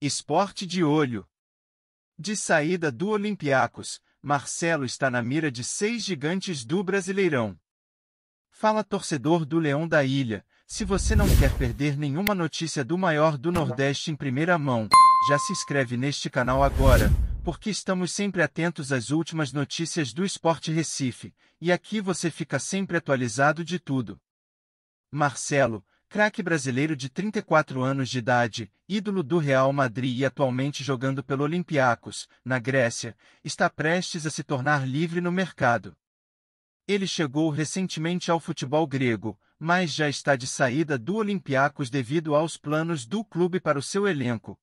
Esporte de olho. De saída do Olympiacos, Marcelo está na mira de seis gigantes do Brasileirão. Fala torcedor do Leão da Ilha, se você não quer perder nenhuma notícia do maior do Nordeste em primeira mão, já se inscreve neste canal agora, porque estamos sempre atentos às últimas notícias do Esporte Recife, e aqui você fica sempre atualizado de tudo. Marcelo, craque brasileiro de 34 anos de idade, ídolo do Real Madrid e atualmente jogando pelo Olympiacos, na Grécia, está prestes a se tornar livre no mercado. Ele chegou recentemente ao futebol grego, mas já está de saída do Olympiacos devido aos planos do clube para o seu elenco.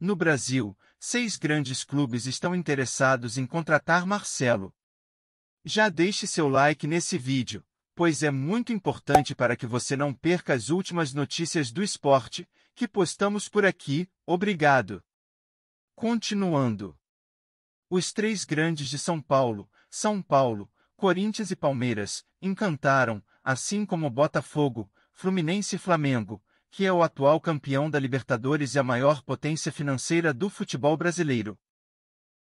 No Brasil, seis grandes clubes estão interessados em contratar Marcelo. Já deixe seu like nesse vídeo pois é muito importante para que você não perca as últimas notícias do esporte que postamos por aqui. Obrigado. Continuando. Os três grandes de São Paulo, São Paulo, Corinthians e Palmeiras, encantaram, assim como Botafogo, Fluminense e Flamengo, que é o atual campeão da Libertadores e a maior potência financeira do futebol brasileiro.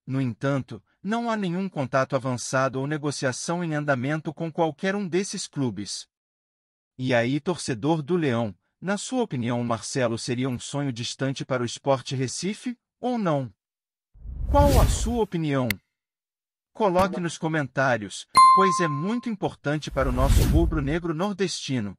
No entanto, não há nenhum contato avançado ou negociação em andamento com qualquer um desses clubes. E aí, torcedor do Leão, na sua opinião, Marcelo seria um sonho distante para o esporte Recife, ou não? Qual a sua opinião? Coloque nos comentários, pois é muito importante para o nosso rubro negro nordestino.